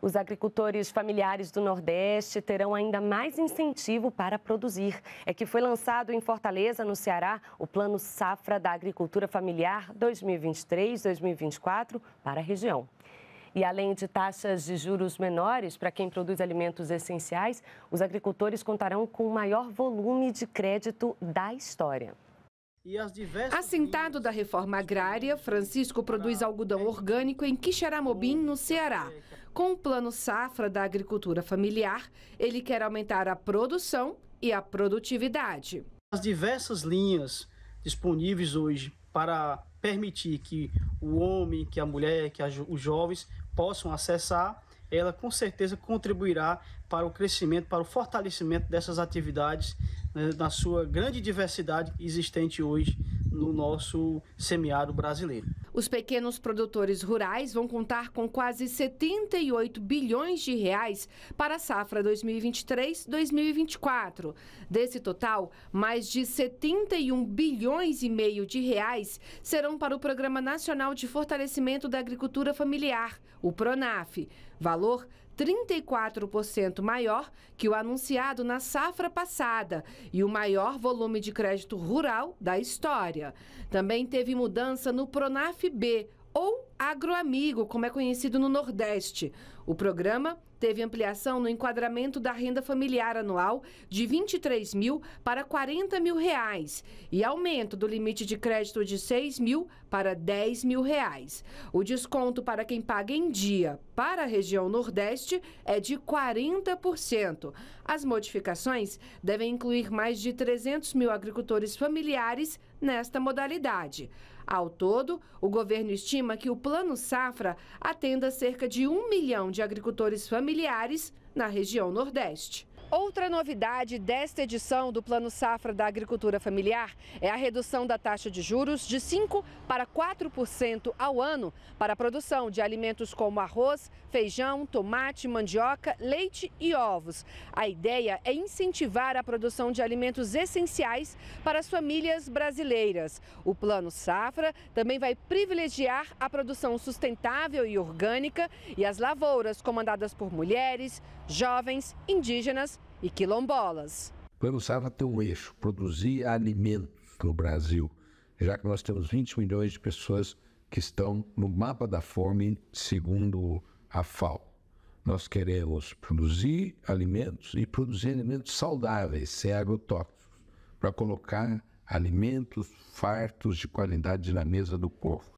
Os agricultores familiares do Nordeste terão ainda mais incentivo para produzir. É que foi lançado em Fortaleza, no Ceará, o Plano Safra da Agricultura Familiar 2023-2024 para a região. E além de taxas de juros menores para quem produz alimentos essenciais, os agricultores contarão com o maior volume de crédito da história. Assentado da reforma agrária, Francisco produz algodão orgânico em Quixeramobim, no Ceará. Com o plano safra da agricultura familiar, ele quer aumentar a produção e a produtividade. As diversas linhas disponíveis hoje para permitir que o homem, que a mulher, que os jovens possam acessar, ela com certeza contribuirá para o crescimento, para o fortalecimento dessas atividades né, na sua grande diversidade existente hoje no nosso semiárido brasileiro. Os pequenos produtores rurais vão contar com quase 78 bilhões de reais para a safra 2023-2024. Desse total, mais de 71 bilhões e meio de reais serão para o Programa Nacional de Fortalecimento da Agricultura Familiar, o PRONAF valor 34% maior que o anunciado na safra passada e o maior volume de crédito rural da história. Também teve mudança no Pronaf B, ou Agroamigo, como é conhecido no Nordeste. O programa teve ampliação no enquadramento da renda familiar anual de 23 mil para 40 mil reais e aumento do limite de crédito de 6 mil para 10 mil reais. O desconto para quem paga em dia para a região Nordeste é de 40%. As modificações devem incluir mais de 300 mil agricultores familiares nesta modalidade. Ao todo, o governo estima que o Plano Safra atenda cerca de um milhão de agricultores familiares familiares na região Nordeste. Outra novidade desta edição do Plano Safra da Agricultura Familiar é a redução da taxa de juros de 5% para 4% ao ano para a produção de alimentos como arroz, feijão, tomate, mandioca, leite e ovos. A ideia é incentivar a produção de alimentos essenciais para as famílias brasileiras. O Plano Safra também vai privilegiar a produção sustentável e orgânica e as lavouras comandadas por mulheres, jovens, indígenas e quilombolas. Vamos Safra tem um eixo, produzir alimentos no Brasil, já que nós temos 20 milhões de pessoas que estão no mapa da fome, segundo a FAO. Nós queremos produzir alimentos e produzir alimentos saudáveis, sem agrotóxicos, para colocar alimentos fartos de qualidade na mesa do povo.